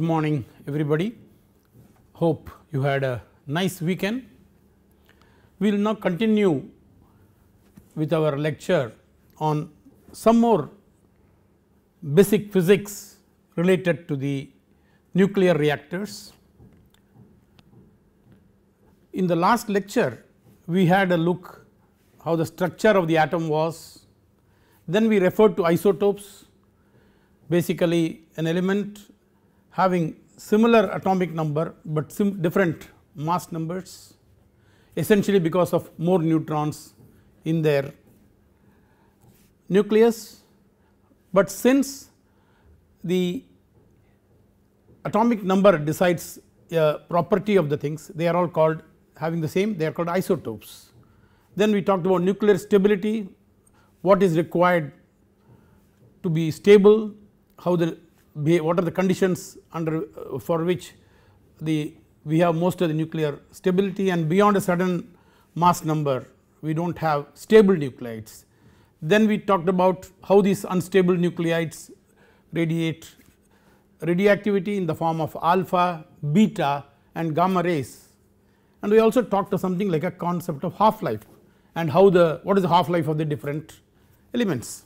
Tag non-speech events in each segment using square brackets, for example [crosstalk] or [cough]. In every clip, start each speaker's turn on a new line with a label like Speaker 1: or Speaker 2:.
Speaker 1: Good morning everybody. Hope you had a nice weekend. We will now continue with our lecture on some more basic physics related to the nuclear reactors. In the last lecture we had a look how the structure of the atom was, then we referred to isotopes basically an element having similar atomic number, but different mass numbers essentially because of more neutrons in their nucleus. But since the atomic number decides a property of the things they are all called having the same they are called isotopes. Then we talked about nuclear stability what is required to be stable how the what are the conditions under uh, for which the we have most of the nuclear stability and beyond a certain mass number we do not have stable nucleides. Then we talked about how these unstable nucleides radiate radioactivity in the form of alpha, beta and gamma rays and we also talked to something like a concept of half life and how the what is the half life of the different elements.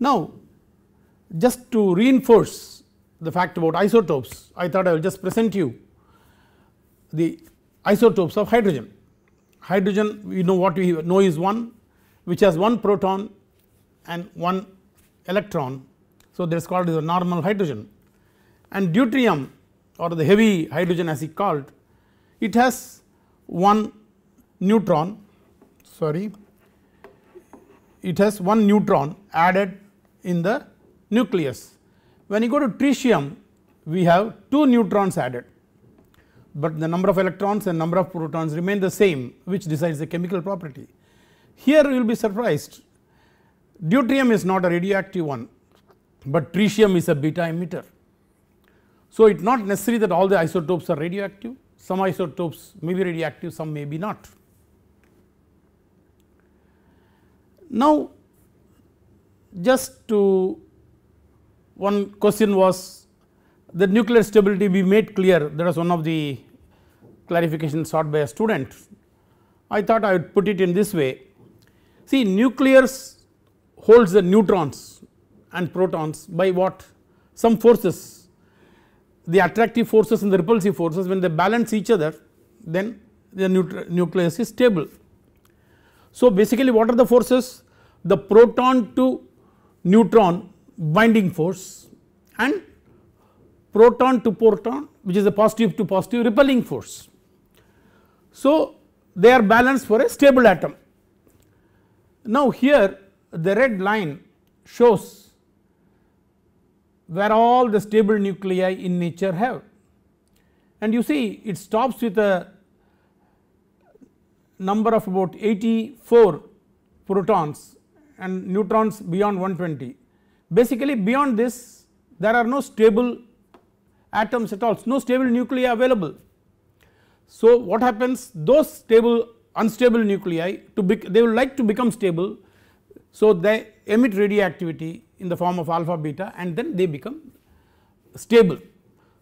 Speaker 1: Now just to reinforce the fact about isotopes, I thought I will just present you the isotopes of hydrogen. Hydrogen we know what we know is 1 which has 1 proton and 1 electron. So, that is called as a normal hydrogen and deuterium or the heavy hydrogen as it called it has 1 neutron sorry it has 1 neutron added in the nucleus. When you go to tritium we have 2 neutrons added, but the number of electrons and number of protons remain the same which decides the chemical property. Here you will be surprised deuterium is not a radioactive one, but tritium is a beta emitter. So, it's not necessary that all the isotopes are radioactive some isotopes may be radioactive some may be not. Now, just to one question was the nuclear stability be made clear that was one of the clarification sought by a student. I thought I would put it in this way see nucleus holds the neutrons and protons by what some forces the attractive forces and the repulsive forces when they balance each other then the nucleus is stable. So, basically what are the forces the proton to neutron binding force and proton to proton which is a positive to positive repelling force. So, they are balanced for a stable atom. Now, here the red line shows where all the stable nuclei in nature have and you see it stops with a number of about 84 protons and neutrons beyond 120 Basically beyond this there are no stable atoms at all, no stable nuclei available. So what happens those stable unstable nuclei to they will like to become stable. So they emit radioactivity in the form of alpha beta and then they become stable.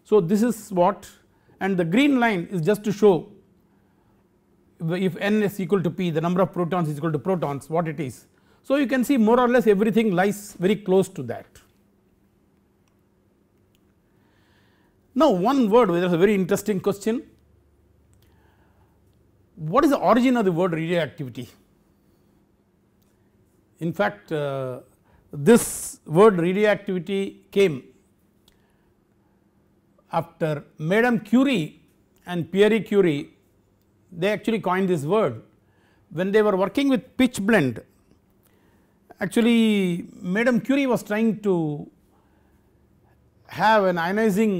Speaker 1: So this is what and the green line is just to show if n is equal to p the number of protons is equal to protons what it is. So, you can see more or less everything lies very close to that. Now, one word there is a very interesting question. What is the origin of the word radioactivity? In fact, uh, this word radioactivity came after Madame Curie and Pierre Curie they actually coined this word when they were working with pitch Actually, Madame Curie was trying to have an ionizing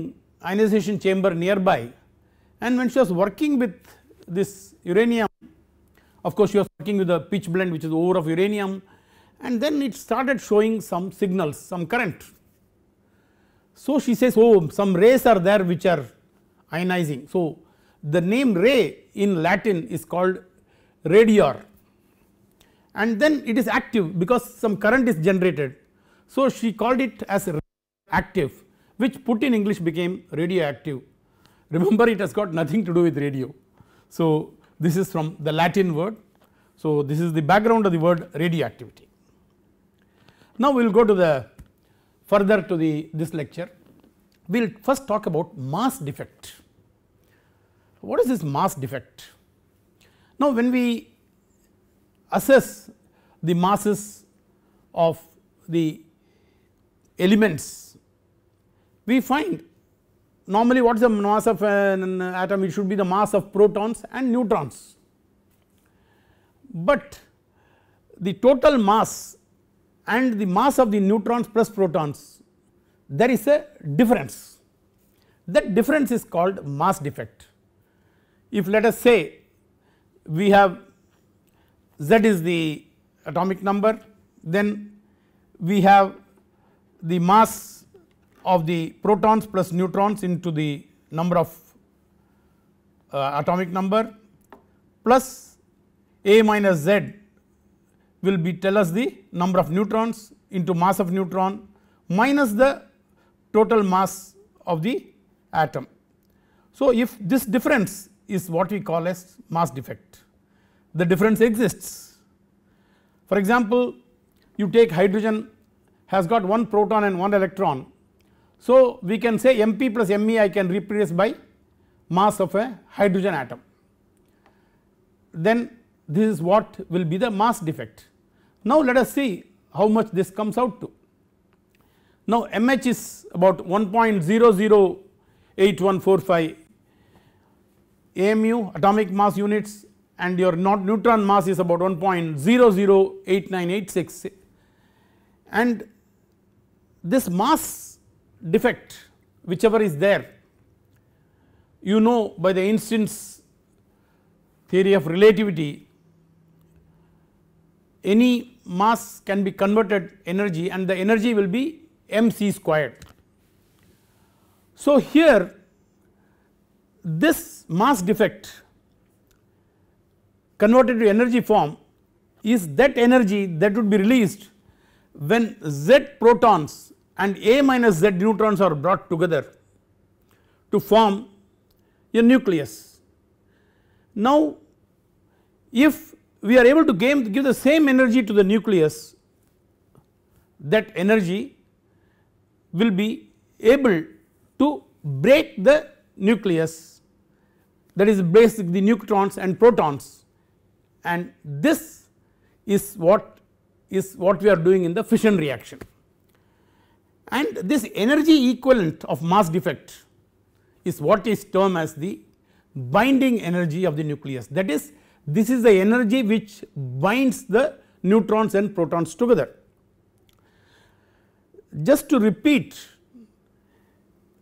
Speaker 1: ionization chamber nearby and when she was working with this uranium of course she was working with a pitch blend which is ore of uranium and then it started showing some signals some current. So she says oh some rays are there which are ionizing. So the name ray in Latin is called radior and then it is active because some current is generated. So, she called it as active which put in English became radioactive. [laughs] Remember it has got nothing to do with radio. So, this is from the Latin word. So, this is the background of the word radioactivity. Now, we will go to the further to the this lecture. We will first talk about mass defect. What is this mass defect? Now, when we assess the masses of the elements, we find normally what is the mass of an atom? It should be the mass of protons and neutrons, but the total mass and the mass of the neutrons plus protons there is a difference that difference is called mass defect. If let us say we have z is the atomic number then we have the mass of the protons plus neutrons into the number of uh, atomic number plus a minus z will be tell us the number of neutrons into mass of neutron minus the total mass of the atom. So, if this difference is what we call as mass defect the difference exists. For example, you take hydrogen has got one proton and one electron. So, we can say mp plus me I can replace by mass of a hydrogen atom. Then this is what will be the mass defect. Now, let us see how much this comes out to. Now, mh is about 1.008145 AMU atomic mass units and your not neutron mass is about 1.008986 and this mass defect whichever is there you know by the Einstein's theory of relativity any mass can be converted energy and the energy will be mc squared. So, here this mass defect converted to energy form is that energy that would be released when z protons and a minus z neutrons are brought together to form a nucleus. Now if we are able to give the same energy to the nucleus that energy will be able to break the nucleus that is break the neutrons and protons and this is what is what we are doing in the fission reaction. And this energy equivalent of mass defect is what is termed as the binding energy of the nucleus that is this is the energy which binds the neutrons and protons together. Just to repeat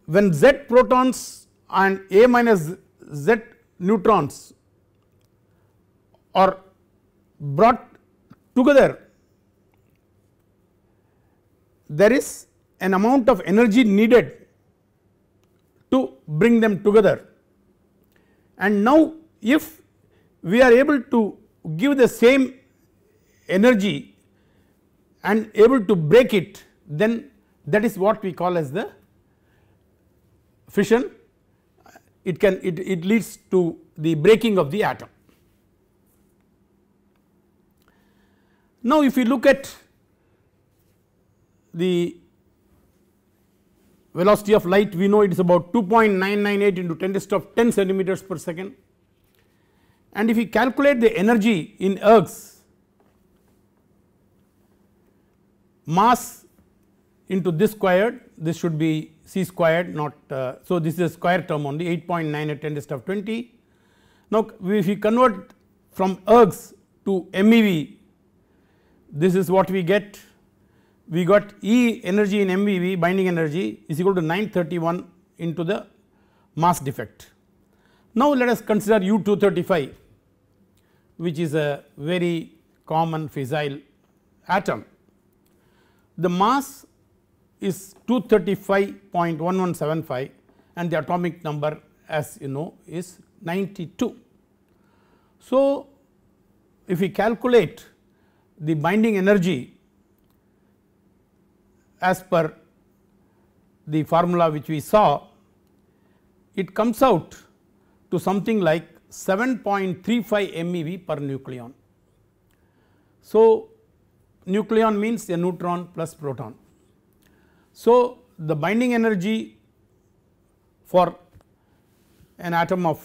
Speaker 1: when z protons and a minus z neutrons or brought together there is an amount of energy needed to bring them together. And now if we are able to give the same energy and able to break it then that is what we call as the fission it can it, it leads to the breaking of the atom. Now, if you look at the velocity of light we know it is about 2.998 into 10 to the 10 centimeters per second and if we calculate the energy in ergs mass into this squared this should be c squared not uh, so this is a square term only 8.9 10 to the 20 now if we convert from ergs to mev this is what we get we got E energy in MVV binding energy is equal to 931 into the mass defect. Now let us consider U235 which is a very common fissile atom. The mass is 235.1175 and the atomic number as you know is 92. So if we calculate the binding energy as per the formula which we saw it comes out to something like 7.35 MeV per nucleon. So, nucleon means a neutron plus proton. So, the binding energy for an atom of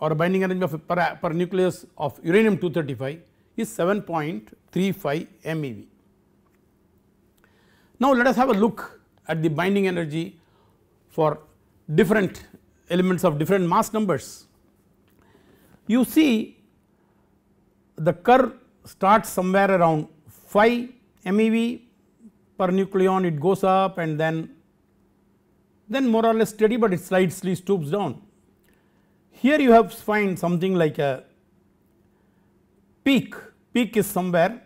Speaker 1: or binding energy of per, per nucleus of uranium 235 is 7.35 MeV. Now, let us have a look at the binding energy for different elements of different mass numbers. You see the curve starts somewhere around 5 MeV per nucleon it goes up and then then more or less steady, but it slightly stoops down. Here you have find something like a peak peak is somewhere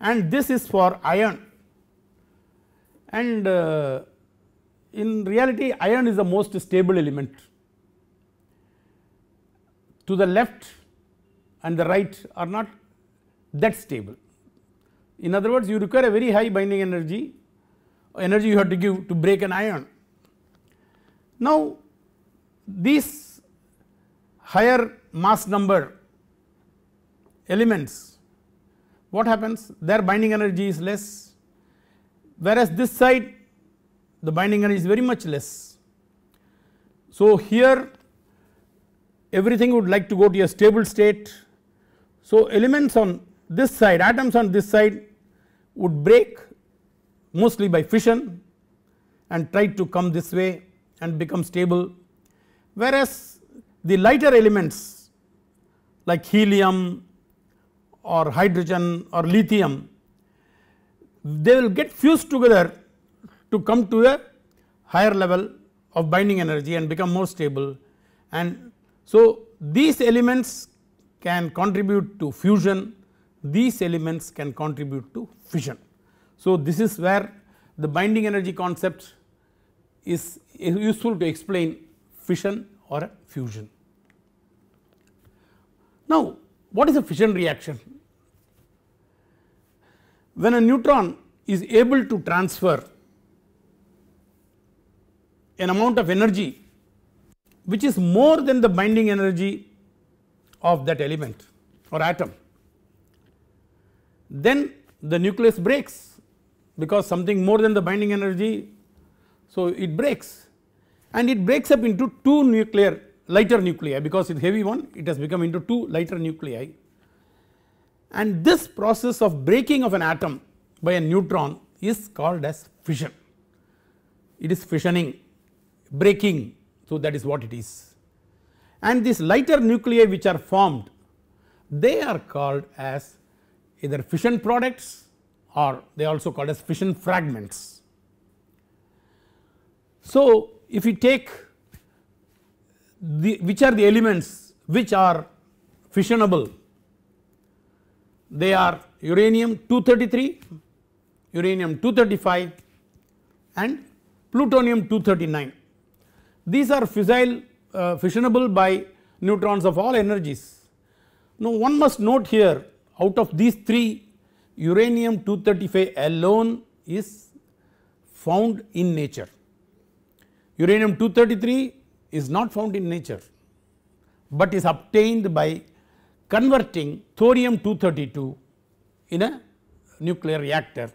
Speaker 1: and this is for iron and uh, in reality iron is the most stable element. To the left and the right are not that stable. In other words you require a very high binding energy energy you have to give to break an iron. Now these higher mass number elements what happens their binding energy is less whereas this side the binding energy is very much less. So, here everything would like to go to a stable state. So, elements on this side atoms on this side would break mostly by fission and try to come this way and become stable whereas the lighter elements like helium or hydrogen or lithium they will get fused together to come to a higher level of binding energy and become more stable and so these elements can contribute to fusion these elements can contribute to fission. So, this is where the binding energy concept is useful to explain fission or fusion. Now, what is a fission reaction? When a neutron is able to transfer an amount of energy which is more than the binding energy of that element or atom, then the nucleus breaks because something more than the binding energy. So, it breaks and it breaks up into two nuclear lighter nuclei because it is heavy one it has become into two lighter nuclei and this process of breaking of an atom by a neutron is called as fission. It is fissioning, breaking, so that is what it is. And these lighter nuclei which are formed, they are called as either fission products or they are also called as fission fragments. So, if we take the which are the elements which are fissionable they are uranium 233, uranium 235 and plutonium 239. These are fissile uh, fissionable by neutrons of all energies. Now one must note here out of these 3 uranium 235 alone is found in nature. Uranium 233 is not found in nature, but is obtained by converting thorium 232 in a nuclear reactor.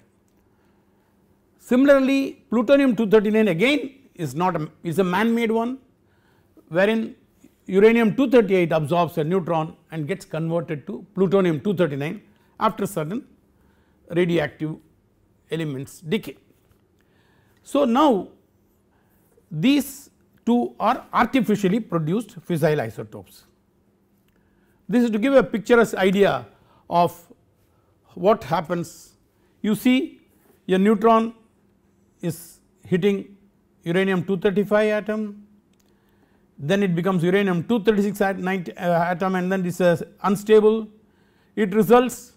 Speaker 1: Similarly, plutonium 239 again is not a, is a man made one wherein uranium 238 absorbs a neutron and gets converted to plutonium 239 after certain radioactive elements decay. So, now these two are artificially produced fissile isotopes. This is to give a picturesque idea of what happens. You see a neutron is hitting uranium 235 atom, then it becomes uranium 236 uh, atom and then this is uh, unstable. It results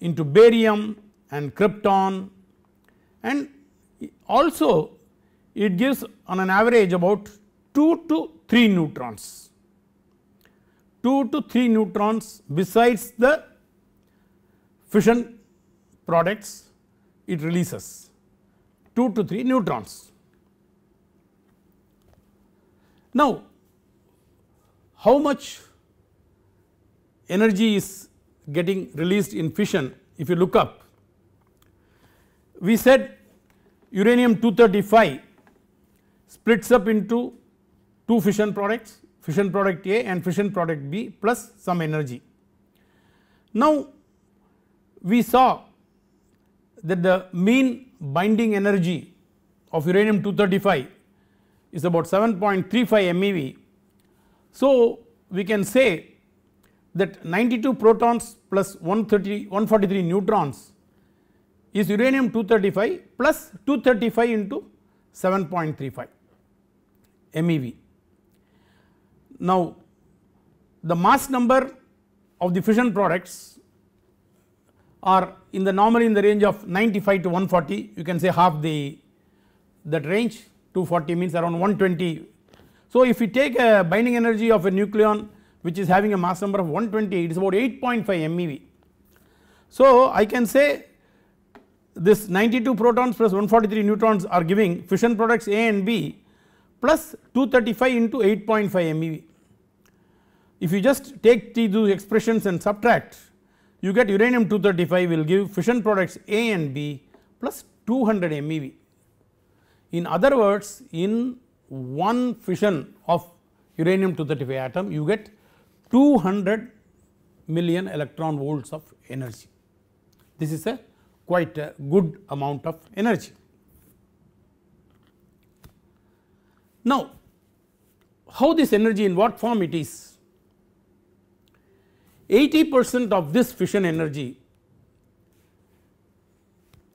Speaker 1: into barium and krypton and also it gives on an average about 2 to 3 neutrons 2 to 3 neutrons besides the fission products it releases 2 to 3 neutrons. Now, how much energy is getting released in fission if you look up we said uranium 235 splits up into two fission products fission product A and fission product B plus some energy. Now, we saw that the mean binding energy of uranium 235 is about 7.35 MeV. So, we can say that 92 protons plus 130, 143 neutrons is uranium 235 plus 235 into 7.35 MeV. Now, the mass number of the fission products are in the normally in the range of 95 to 140 you can say half the that range 240 means around 120. So, if we take a binding energy of a nucleon which is having a mass number of 120 it is about 8.5 MeV. So, I can say this 92 protons plus 143 neutrons are giving fission products A and B plus 235 into 8.5 MeV. If you just take these expressions and subtract you get uranium 235 will give fission products A and B plus 200 MeV. In other words in one fission of uranium 235 atom you get 200 million electron volts of energy. This is a quite a good amount of energy. Now, how this energy in what form it is? 80 percent of this fission energy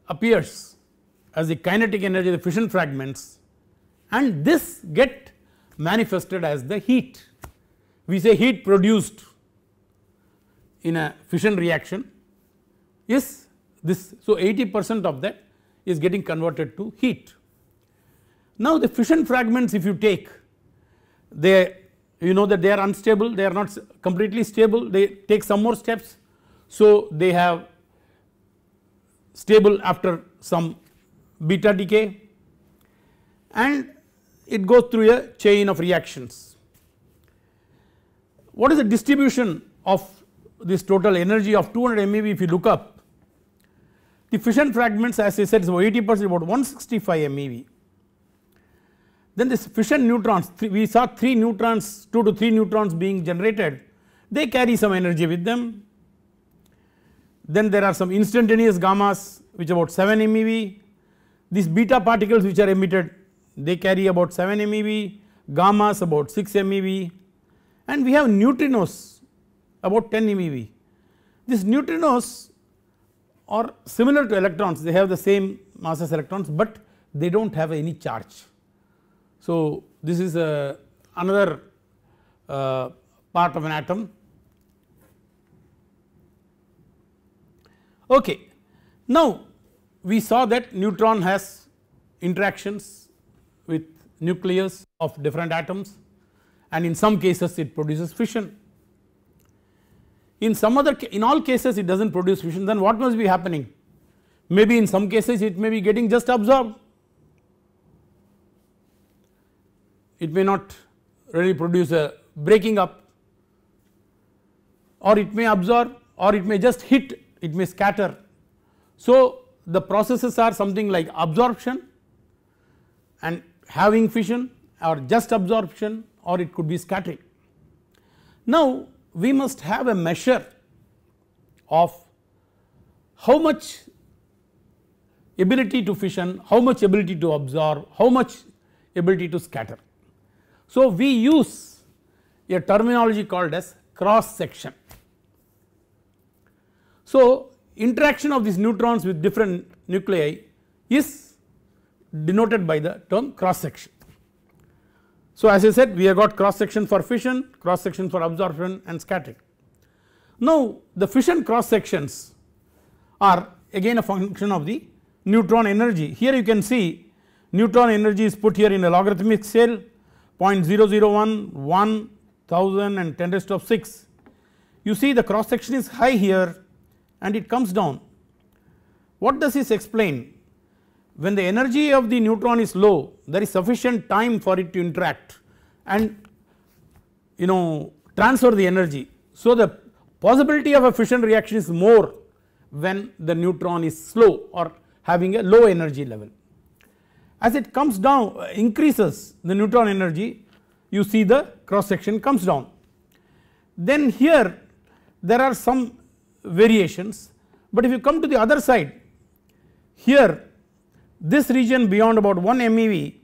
Speaker 1: appears as the kinetic energy the fission fragments and this get manifested as the heat. We say heat produced in a fission reaction is this. So, 80 percent of that is getting converted to heat now the fission fragments if you take they you know that they are unstable they are not completely stable they take some more steps. So they have stable after some beta decay and it goes through a chain of reactions. What is the distribution of this total energy of 200 MeV if you look up the fission fragments as I said is 80 percent about 165 MeV then this fission neutrons we saw 3 neutrons 2 to 3 neutrons being generated they carry some energy with them. Then there are some instantaneous gammas which about 7 MeV these beta particles which are emitted they carry about 7 MeV gammas about 6 MeV and we have neutrinos about 10 MeV. These neutrinos are similar to electrons they have the same mass as electrons, but they do not have any charge so, this is a uh, another uh, part of an atom. Okay. Now, we saw that neutron has interactions with nucleus of different atoms and in some cases it produces fission. In some other in all cases it does not produce fission then what must be happening? Maybe in some cases it may be getting just absorbed it may not really produce a breaking up or it may absorb or it may just hit it may scatter. So, the processes are something like absorption and having fission or just absorption or it could be scattering. Now, we must have a measure of how much ability to fission, how much ability to absorb, how much ability to scatter. So, we use a terminology called as cross section. So, interaction of these neutrons with different nuclei is denoted by the term cross section. So, as I said we have got cross section for fission, cross section for absorption and scattering. Now, the fission cross sections are again a function of the neutron energy. Here you can see neutron energy is put here in a logarithmic scale 0.001 1000 and 10 raised to 6 you see the cross section is high here and it comes down. What does this explain? When the energy of the neutron is low there is sufficient time for it to interact and you know transfer the energy. So, the possibility of a fission reaction is more when the neutron is slow or having a low energy level. As it comes down uh, increases the neutron energy you see the cross section comes down. Then here there are some variations but if you come to the other side here this region beyond about 1 MeV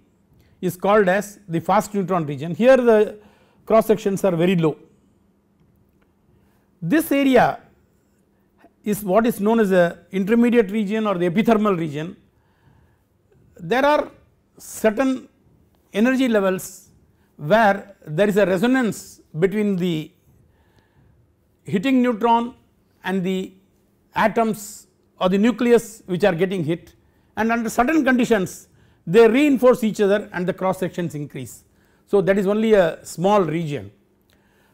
Speaker 1: is called as the fast neutron region here the cross sections are very low. This area is what is known as the intermediate region or the epithermal region there are certain energy levels where there is a resonance between the hitting neutron and the atoms or the nucleus which are getting hit and under certain conditions they reinforce each other and the cross sections increase. So that is only a small region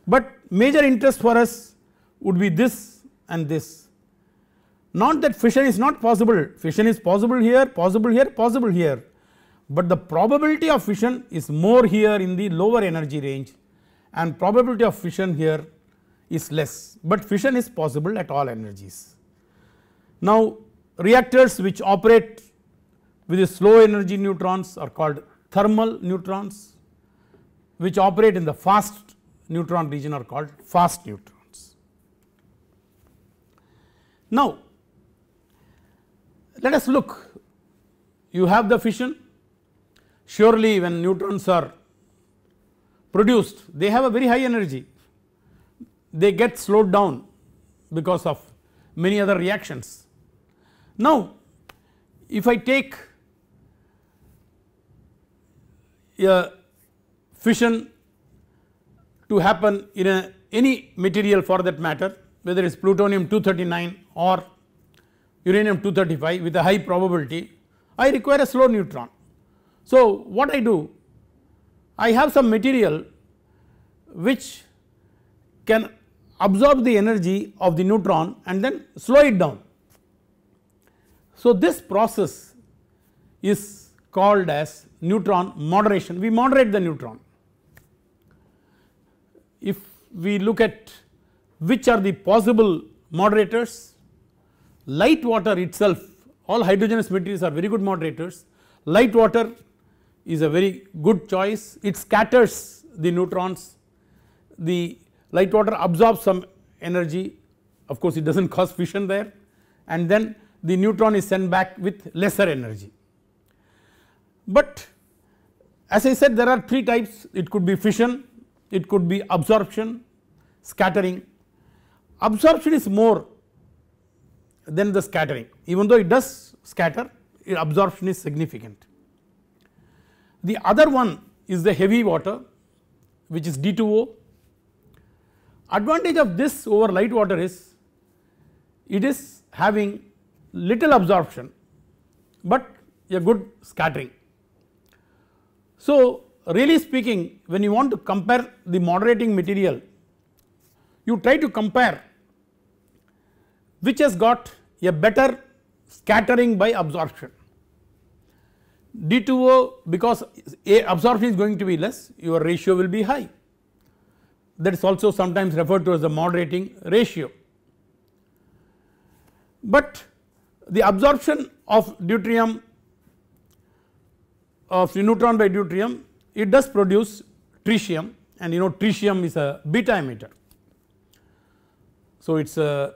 Speaker 1: but major interest for us would be this and this not that fission is not possible, fission is possible here, possible here, possible here, but the probability of fission is more here in the lower energy range and probability of fission here is less, but fission is possible at all energies. Now, reactors which operate with the slow energy neutrons are called thermal neutrons, which operate in the fast neutron region are called fast neutrons. Now, let us look you have the fission surely when neutrons are produced they have a very high energy they get slowed down because of many other reactions. Now if I take a fission to happen in any material for that matter whether it is plutonium 239 or uranium 235 with a high probability, I require a slow neutron. So, what I do? I have some material which can absorb the energy of the neutron and then slow it down. So, this process is called as neutron moderation, we moderate the neutron. If we look at which are the possible moderators, light water itself all hydrogenous materials are very good moderators. Light water is a very good choice it scatters the neutrons the light water absorbs some energy of course it does not [laughs] cause fission there and then the neutron is sent back with lesser energy. But as I said there are 3 types it could be fission, it could be absorption, scattering. Absorption is more then the scattering even though it does scatter absorption is significant. The other one is the heavy water which is D2O. Advantage of this over light water is it is having little absorption but a good scattering. So, really speaking when you want to compare the moderating material you try to compare which has got a better scattering by absorption. D2O because A absorption is going to be less your ratio will be high that is also sometimes referred to as the moderating ratio. But the absorption of deuterium of neutron by deuterium it does produce tritium and you know tritium is a beta emitter. So, it is a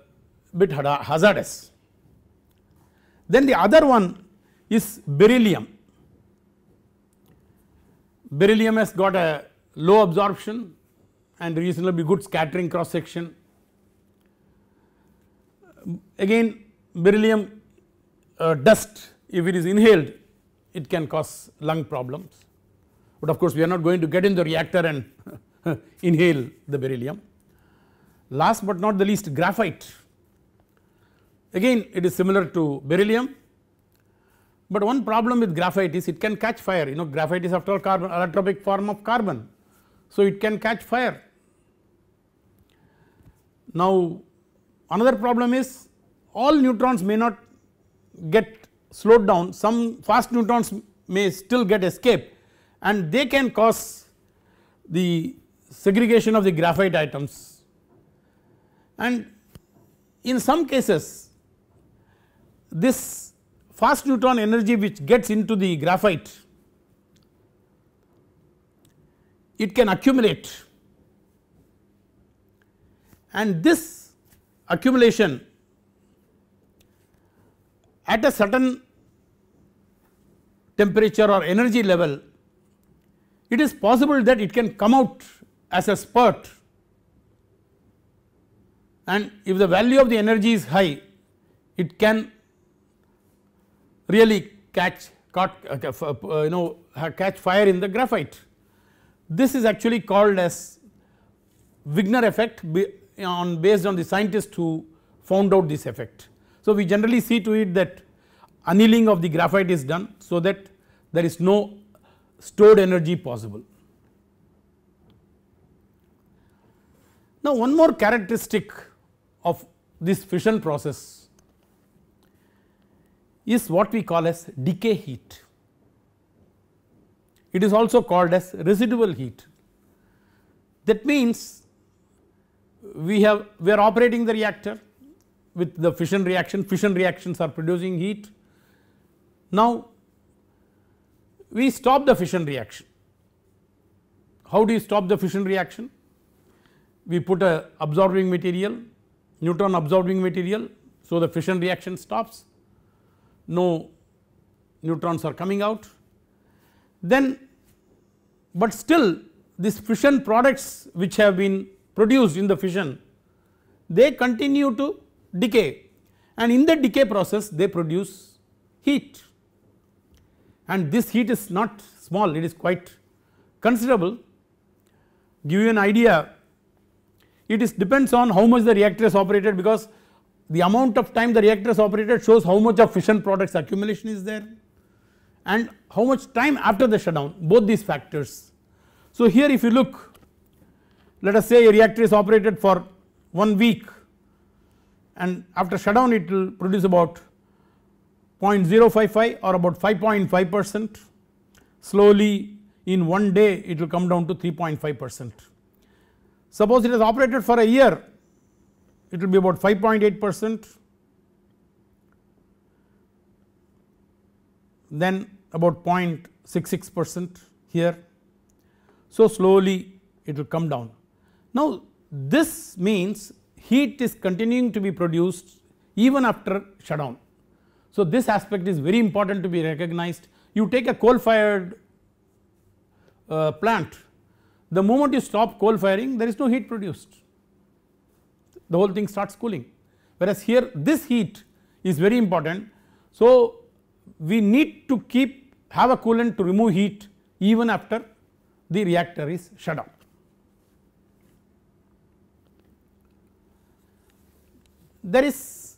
Speaker 1: bit hazardous then the other one is beryllium. Beryllium has got a low absorption and reasonably good scattering cross section. Again beryllium uh, dust if it is inhaled it can cause lung problems but of course we are not going to get in the reactor and [laughs] inhale the beryllium. Last but not the least graphite Again it is similar to beryllium, but one problem with graphite is it can catch fire you know graphite is after all carbon allotropic form of carbon. So, it can catch fire. Now, another problem is all neutrons may not get slowed down some fast neutrons may still get escape and they can cause the segregation of the graphite atoms and in some cases this fast neutron energy which gets into the graphite it can accumulate and this accumulation at a certain temperature or energy level it is possible that it can come out as a spurt and if the value of the energy is high it can really catch caught uh, uh, uh, you know catch fire in the graphite. This is actually called as Wigner effect on based on the scientist who found out this effect. So, we generally see to it that annealing of the graphite is done so that there is no stored energy possible. Now, one more characteristic of this fission process is what we call as decay heat. It is also called as residual heat. That means we have we are operating the reactor with the fission reaction, fission reactions are producing heat. Now, we stop the fission reaction. How do you stop the fission reaction? We put a absorbing material, neutron absorbing material, so the fission reaction stops no neutrons are coming out. Then but still these fission products which have been produced in the fission they continue to decay and in the decay process they produce heat and this heat is not small it is quite considerable give you an idea it is depends on how much the reactor is operated because the amount of time the reactor is operated shows how much of fission products accumulation is there and how much time after the shutdown both these factors. So, here if you look let us say a reactor is operated for 1 week and after shutdown it will produce about 0.055 or about 5.5 percent slowly in one day it will come down to 3.5 percent. Suppose it is operated for a year it will be about 5.8 percent, then about 0.66 percent here. So, slowly it will come down. Now, this means heat is continuing to be produced even after shutdown. So, this aspect is very important to be recognized. You take a coal fired uh, plant, the moment you stop coal firing there is no heat produced the whole thing starts cooling. Whereas here this heat is very important. So, we need to keep have a coolant to remove heat even after the reactor is shut down. There is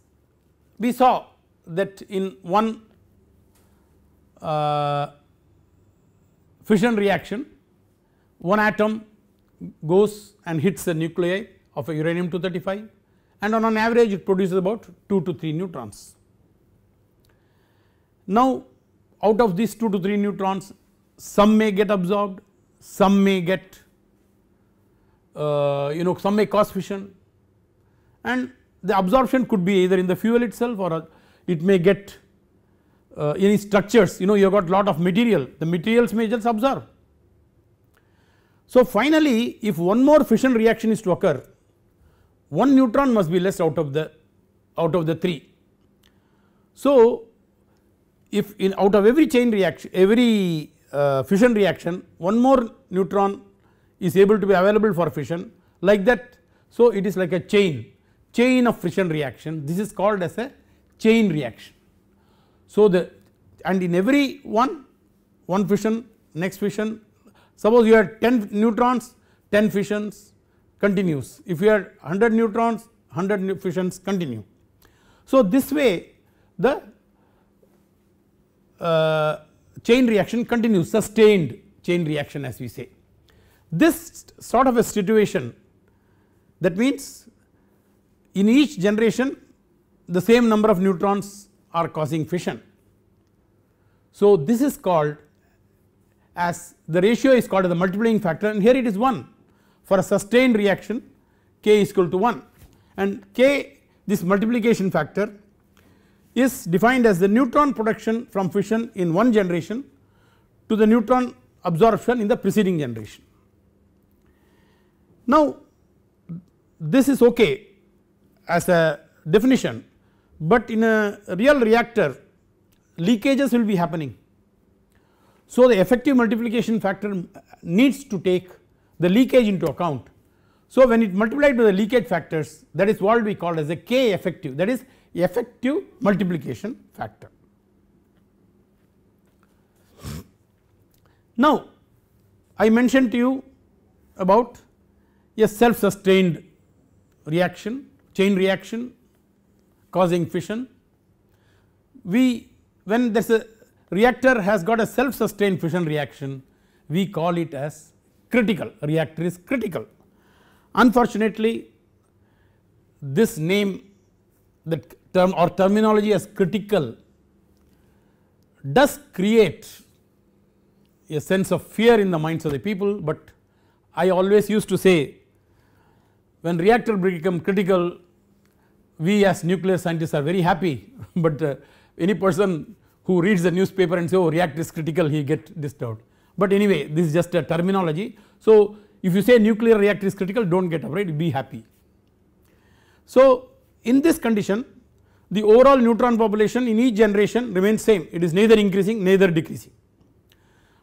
Speaker 1: we saw that in one uh, fission reaction one atom goes and hits the nuclei of uranium 235 and on an average it produces about 2 to 3 neutrons. Now, out of these 2 to 3 neutrons some may get absorbed, some may get uh, you know some may cause fission and the absorption could be either in the fuel itself or uh, it may get uh, any structures you know you have got lot of material the materials may just absorb. So, finally, if one more fission reaction is to occur one neutron must be less out of the out of the 3. So, if in out of every chain reaction every uh, fission reaction one more neutron is able to be available for fission like that. So, it is like a chain chain of fission reaction this is called as a chain reaction. So, the and in every one one fission next fission suppose you had 10 neutrons 10 fissions continues. If you had 100 neutrons, 100 fissions continue. So, this way the uh, chain reaction continues sustained chain reaction as we say. This sort of a situation that means in each generation the same number of neutrons are causing fission. So, this is called as the ratio is called as the multiplying factor and here it is 1 for a sustained reaction k is equal to 1 and k this multiplication factor is defined as the neutron production from fission in one generation to the neutron absorption in the preceding generation. Now this is okay as a definition but in a real reactor leakages will be happening. So the effective multiplication factor needs to take the leakage into account. So, when it multiplied by the leakage factors that is what we call as a K effective that is effective multiplication factor. Now, I mentioned to you about a self sustained reaction chain reaction causing fission. We when there is a uh, reactor has got a self sustained fission reaction we call it as critical, reactor is critical. Unfortunately, this name the term or terminology as critical does create a sense of fear in the minds of the people, but I always used to say when reactor become critical we as nuclear scientists are very happy, [laughs] but uh, any person who reads the newspaper and say oh reactor is critical he get disturbed but anyway this is just a terminology. So, if you say nuclear reactor is critical do not get afraid be happy. So, in this condition the overall neutron population in each generation remains same it is neither increasing neither decreasing.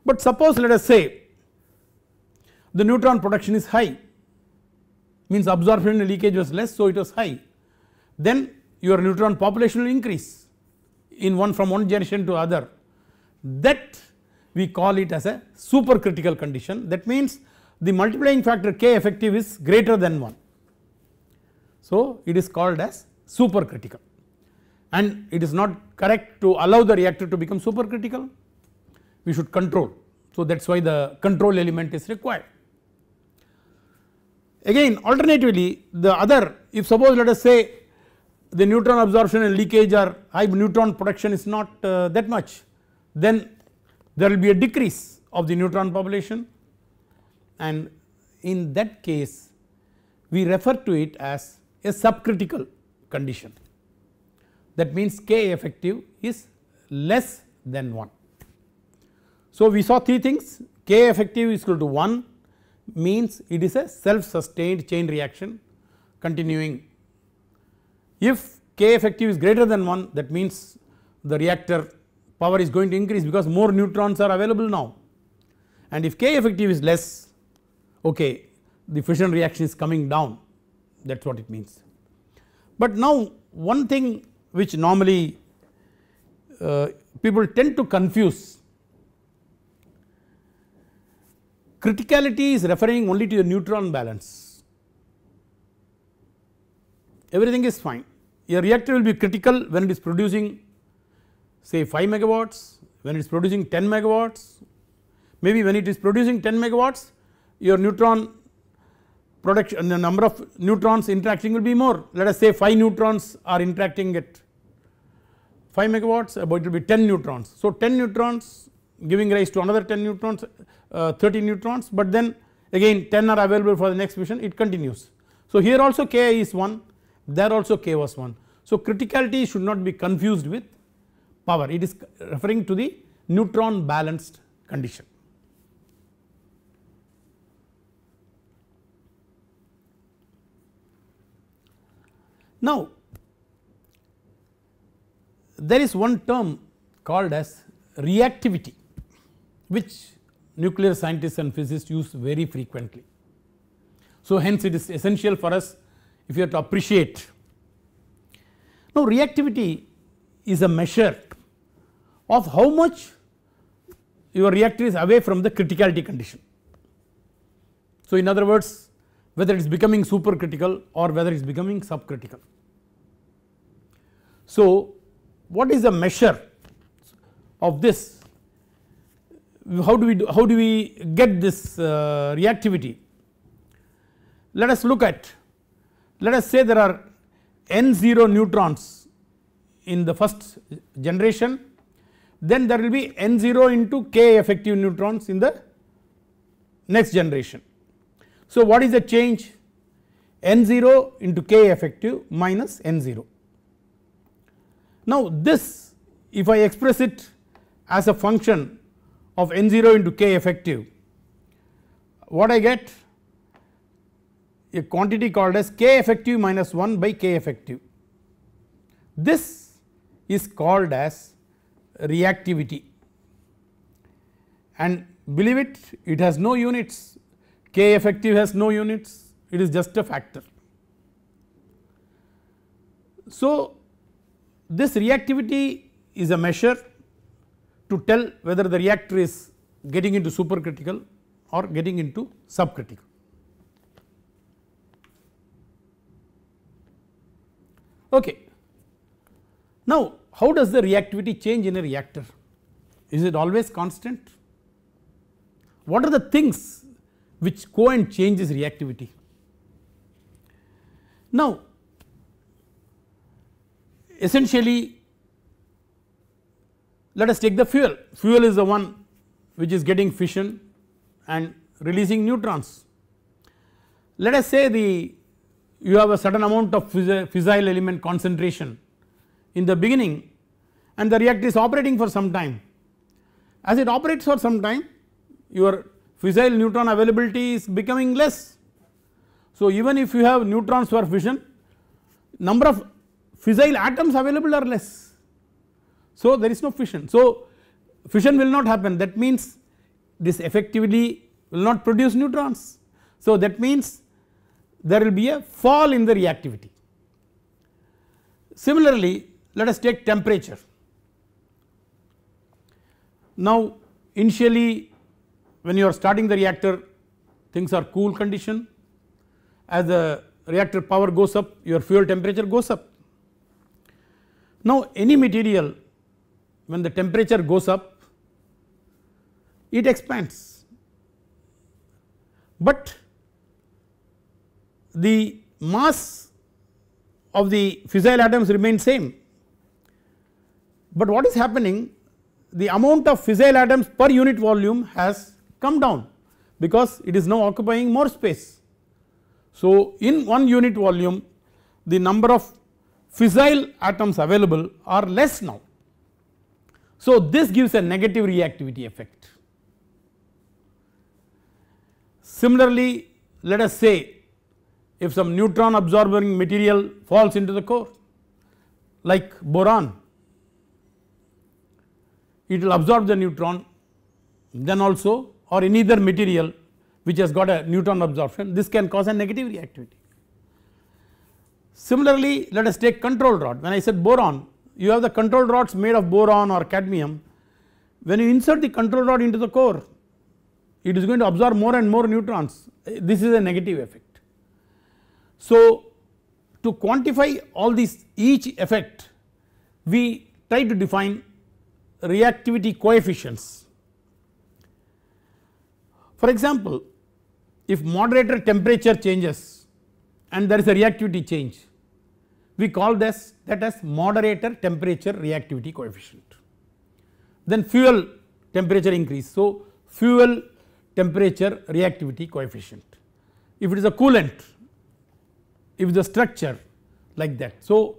Speaker 1: But suppose let us say the neutron production is high means absorption and leakage was less so it was high then your neutron population will increase in one from one generation to other that we call it as a supercritical condition that means the multiplying factor k effective is greater than 1. So it is called as supercritical and it is not correct to allow the reactor to become supercritical we should control. So that is why the control element is required. Again alternatively the other if suppose let us say the neutron absorption and leakage or high neutron production is not uh, that much then there will be a decrease of the neutron population and in that case we refer to it as a subcritical condition. That means K effective is less than 1. So, we saw three things K effective is equal to 1 means it is a self sustained chain reaction continuing. If K effective is greater than 1 that means the reactor power is going to increase because more neutrons are available now and if K effective is less okay the fission reaction is coming down that is what it means. But now one thing which normally uh, people tend to confuse criticality is referring only to the neutron balance everything is fine a reactor will be critical when it is producing say 5 megawatts, when it is producing 10 megawatts, maybe when it is producing 10 megawatts your neutron production the number of neutrons interacting will be more let us say 5 neutrons are interacting at 5 megawatts about it will be 10 neutrons. So, 10 neutrons giving rise to another 10 neutrons uh, 30 neutrons but then again 10 are available for the next mission it continues. So, here also k is 1 there also k was 1. So, criticality should not be confused with power it is referring to the neutron balanced condition. Now there is one term called as reactivity which nuclear scientists and physicists use very frequently. So hence it is essential for us if you are to appreciate. Now reactivity is a measure of how much your reactor is away from the criticality condition. So, in other words whether it is becoming supercritical or whether it is becoming subcritical. So, what is the measure of this how do we do, how do we get this uh, reactivity let us look at let us say there are n 0 neutrons in the first generation then there will be n 0 into k effective neutrons in the next generation. So, what is the change n 0 into k effective minus n 0. Now, this if I express it as a function of n 0 into k effective what I get a quantity called as k effective minus 1 by k effective. This is called as reactivity and believe it it has no units K effective has no units it is just a factor. So, this reactivity is a measure to tell whether the reactor is getting into supercritical or getting into subcritical. Okay. Now, how does the reactivity change in a reactor? Is it always constant? What are the things which go and change this reactivity? Now, essentially let us take the fuel. Fuel is the one which is getting fission and releasing neutrons. Let us say the you have a certain amount of fissile element concentration in the beginning and the reactor is operating for some time. As it operates for some time your fissile neutron availability is becoming less. So even if you have neutrons for fission number of fissile atoms available are less. So there is no fission. So fission will not happen that means this effectively will not produce neutrons. So that means there will be a fall in the reactivity. Similarly let us take temperature. Now, initially when you are starting the reactor things are cool condition as the reactor power goes up your fuel temperature goes up. Now any material when the temperature goes up it expands but the mass of the fissile atoms remain same but what is happening the amount of fissile atoms per unit volume has come down because it is now occupying more space. So, in one unit volume the number of fissile atoms available are less now. So, this gives a negative reactivity effect. Similarly, let us say if some neutron absorbing material falls into the core like boron it will absorb the neutron then also or any other material which has got a neutron absorption this can cause a negative reactivity. Similarly, let us take control rod when I said boron you have the control rods made of boron or cadmium when you insert the control rod into the core it is going to absorb more and more neutrons this is a negative effect. So, to quantify all these each effect we try to define reactivity coefficients. For example, if moderator temperature changes and there is a reactivity change, we call this that as moderator temperature reactivity coefficient. Then fuel temperature increase, so fuel temperature reactivity coefficient. If it is a coolant, if the structure like that. So,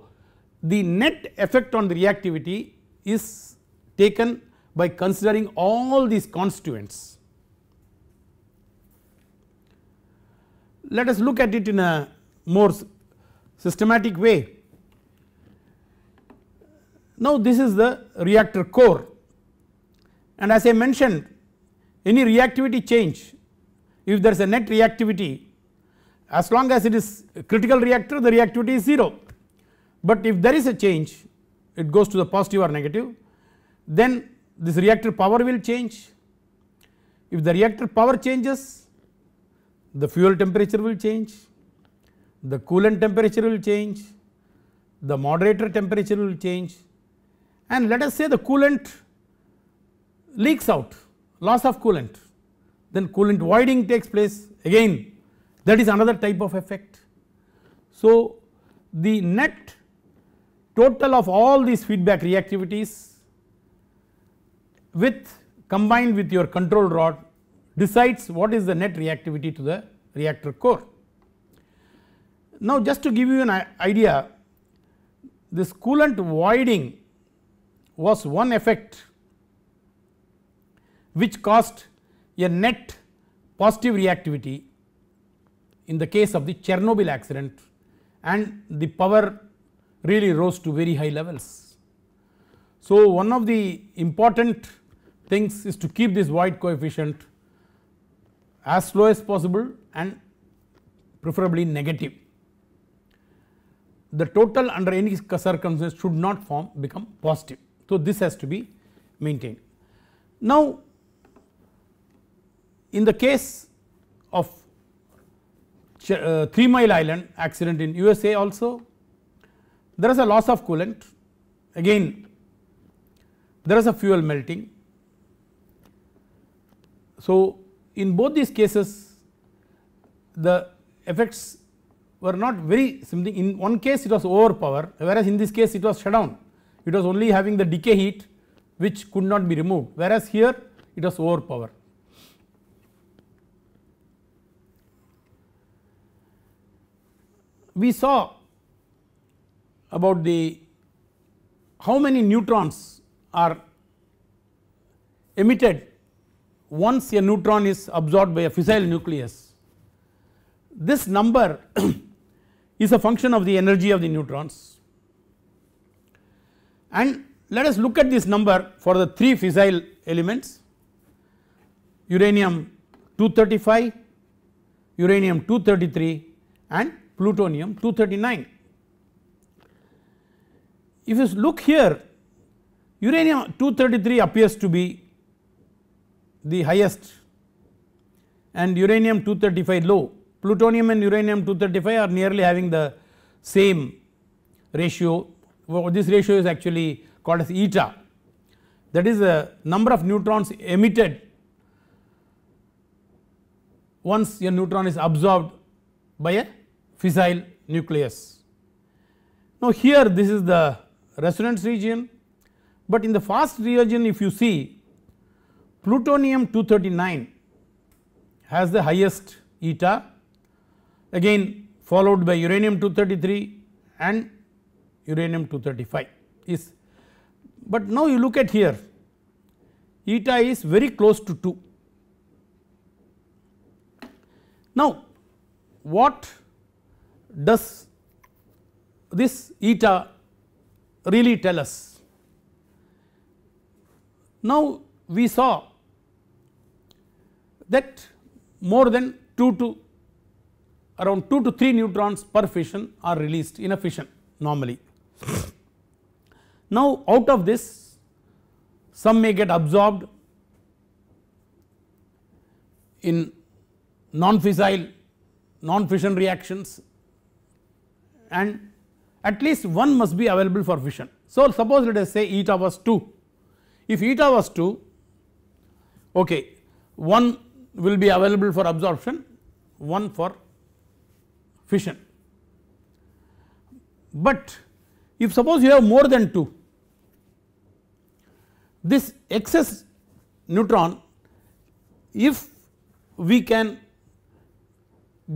Speaker 1: the net effect on the reactivity is taken by considering all these constituents. Let us look at it in a more systematic way. Now, this is the reactor core and as I mentioned any reactivity change if there is a net reactivity as long as it is critical reactor the reactivity is 0, but if there is a change it goes to the positive or negative then this reactor power will change. If the reactor power changes, the fuel temperature will change, the coolant temperature will change, the moderator temperature will change and let us say the coolant leaks out, loss of coolant, then coolant voiding takes place again that is another type of effect. So, the net total of all these feedback reactivities with combined with your control rod decides what is the net reactivity to the reactor core. Now just to give you an idea this coolant voiding was one effect which caused a net positive reactivity in the case of the Chernobyl accident and the power really rose to very high levels. So, one of the important things is to keep this void coefficient as low as possible and preferably negative. The total under any circumstances should not form become positive. So, this has to be maintained. Now, in the case of uh, 3 mile island accident in USA also there is a loss of coolant again there is a fuel melting so, in both these cases the effects were not very simple in one case it was overpower whereas in this case it was shut down it was only having the decay heat which could not be removed whereas here it was overpower. We saw about the how many neutrons are emitted once a neutron is absorbed by a fissile nucleus this number [clears throat] is a function of the energy of the neutrons and let us look at this number for the 3 fissile elements uranium 235 uranium 233 and plutonium 239 if you look here uranium 233 appears to be the highest and uranium 235 low. Plutonium and uranium 235 are nearly having the same ratio, well, this ratio is actually called as eta that is the number of neutrons emitted once a neutron is absorbed by a fissile nucleus. Now here this is the resonance region, but in the fast region if you see plutonium 239 has the highest eta again followed by uranium 233 and uranium 235 is but now you look at here eta is very close to 2 now what does this eta really tell us now we saw that more than 2 to around 2 to 3 neutrons per fission are released in a fission normally. Now, out of this some may get absorbed in non-fissile non-fission reactions and at least one must be available for fission. So, suppose let us say eta was 2, if eta was 2 okay, one will be available for absorption, one for fission. But if suppose you have more than 2, this excess neutron if we can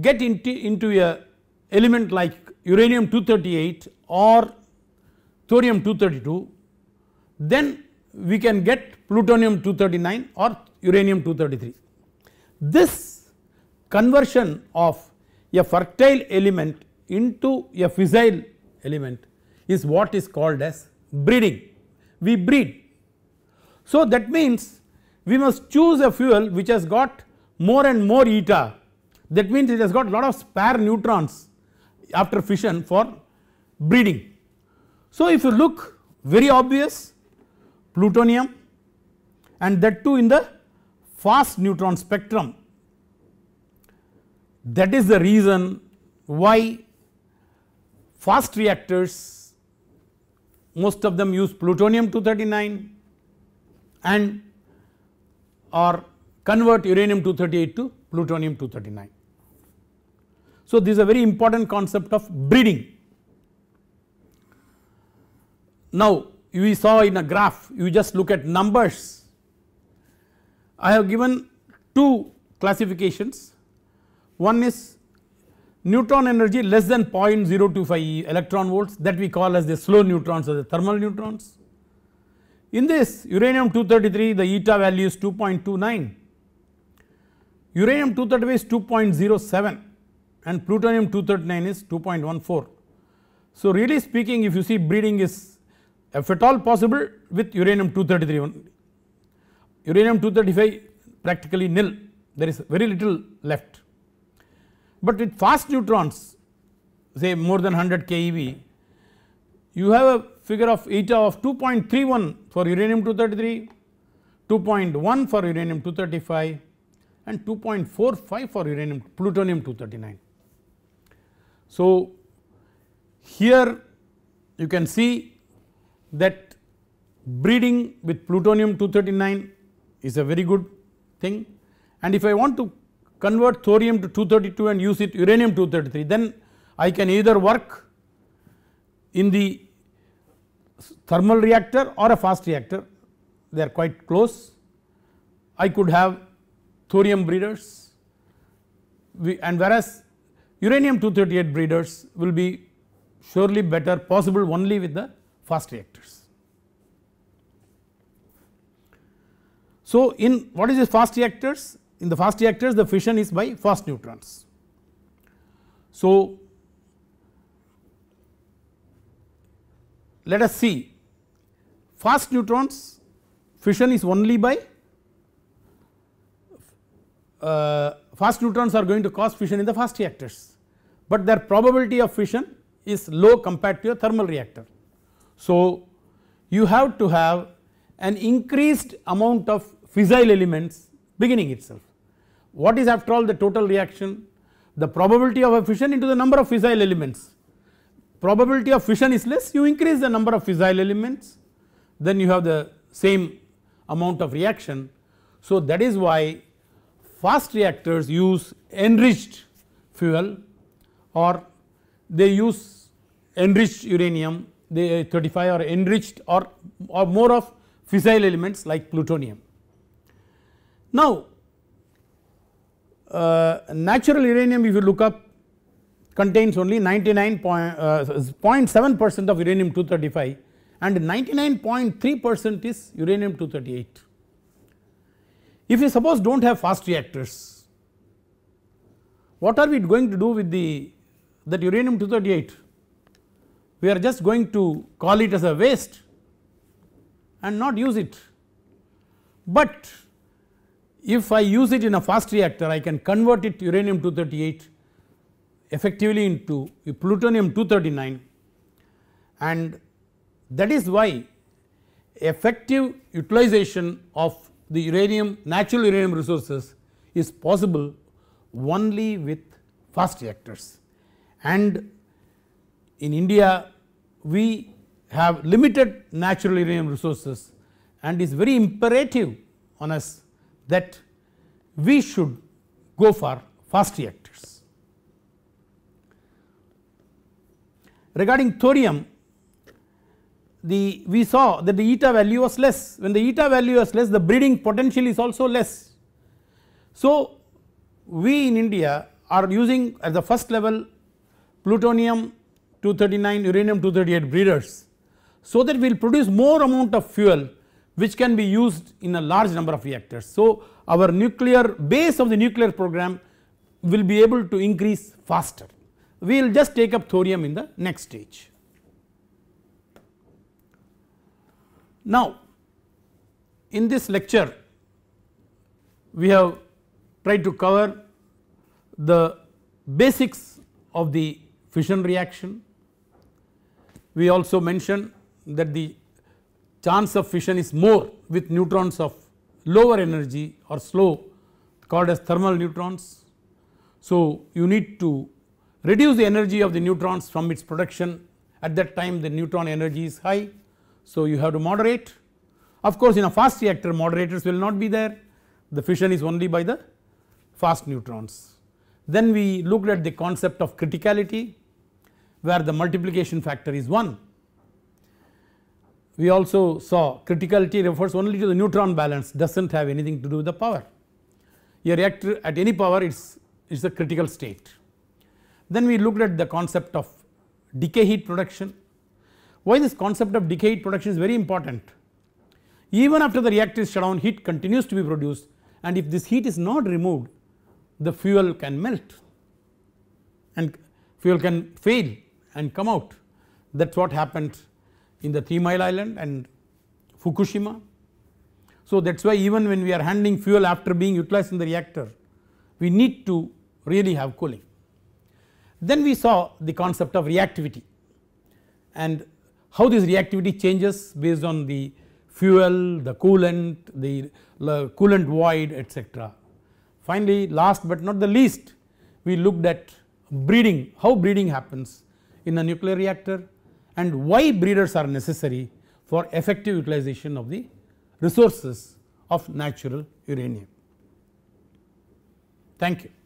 Speaker 1: get into, into a element like uranium 238 or thorium 232 then we can get plutonium 239 or uranium 233. This conversion of a fertile element into a fissile element is what is called as breeding, we breed. So that means we must choose a fuel which has got more and more eta that means it has got lot of spare neutrons after fission for breeding. So if you look very obvious plutonium and that too in the fast neutron spectrum. That is the reason why fast reactors most of them use plutonium 239 and or convert uranium 238 to plutonium 239. So, this is a very important concept of breeding. Now, we saw in a graph you just look at numbers I have given two classifications one is neutron energy less than 0.025 electron volts that we call as the slow neutrons or the thermal neutrons. In this uranium 233 the eta value is 2.29, uranium 235 is 2.07 and plutonium 239 is 2.14. So really speaking if you see breeding is if at all possible with uranium 233 uranium 235 practically nil there is very little left. But with fast neutrons say more than 100 keV you have a figure of eta of 2.31 for uranium 233, 2.1 for uranium 235 and 2.45 for uranium plutonium 239. So, here you can see that breeding with plutonium 239 is a very good thing and if I want to convert thorium to 232 and use it uranium 233 then I can either work in the thermal reactor or a fast reactor they are quite close. I could have thorium breeders and whereas uranium 238 breeders will be surely better possible only with the fast reactors. So, in what is the fast reactors? In the fast reactors the fission is by fast neutrons. So, let us see fast neutrons fission is only by uh, fast neutrons are going to cause fission in the fast reactors, but their probability of fission is low compared to a thermal reactor. So, you have to have an increased amount of fissile elements beginning itself. What is after all the total reaction? The probability of a fission into the number of fissile elements. Probability of fission is less, you increase the number of fissile elements, then you have the same amount of reaction. So, that is why fast reactors use enriched fuel or they use enriched uranium they uh, 35 or enriched or, or more of fissile elements like plutonium. Now, uh, natural uranium if you look up contains only 99.7 uh, percent of uranium 235 and 99.3 percent is uranium 238. If you suppose do not have fast reactors, what are we going to do with the that uranium 238? We are just going to call it as a waste and not use it. But if I use it in a fast reactor, I can convert it uranium 238 effectively into plutonium 239 and that is why effective utilization of the uranium natural uranium resources is possible only with fast reactors. And in India we have limited natural uranium resources and it is very imperative on us that we should go for fast reactors. Regarding thorium the we saw that the eta value was less when the eta value is less the breeding potential is also less. So, we in India are using at the first level plutonium 239 uranium 238 breeders. So, that we will produce more amount of fuel which can be used in a large number of reactors. So, our nuclear base of the nuclear program will be able to increase faster. We will just take up thorium in the next stage. Now, in this lecture we have tried to cover the basics of the fission reaction. We also mentioned that the chance of fission is more with neutrons of lower energy or slow called as thermal neutrons. So, you need to reduce the energy of the neutrons from its production at that time the neutron energy is high. So, you have to moderate of course, in a fast reactor moderators will not be there the fission is only by the fast neutrons. Then we looked at the concept of criticality where the multiplication factor is 1 we also saw criticality refers only to the neutron balance does not have anything to do with the power. A reactor at any power is is a critical state. Then we looked at the concept of decay heat production. Why this concept of decay heat production is very important? Even after the reactor is shut down heat continues to be produced and if this heat is not removed the fuel can melt and fuel can fail and come out that is what happened in the Three Mile Island and Fukushima. So, that is why even when we are handling fuel after being utilized in the reactor we need to really have cooling. Then we saw the concept of reactivity and how this reactivity changes based on the fuel, the coolant, the coolant void etc. Finally, last but not the least we looked at breeding, how breeding happens in a nuclear reactor and why breeders are necessary for effective utilization of the resources of natural uranium. Thank you.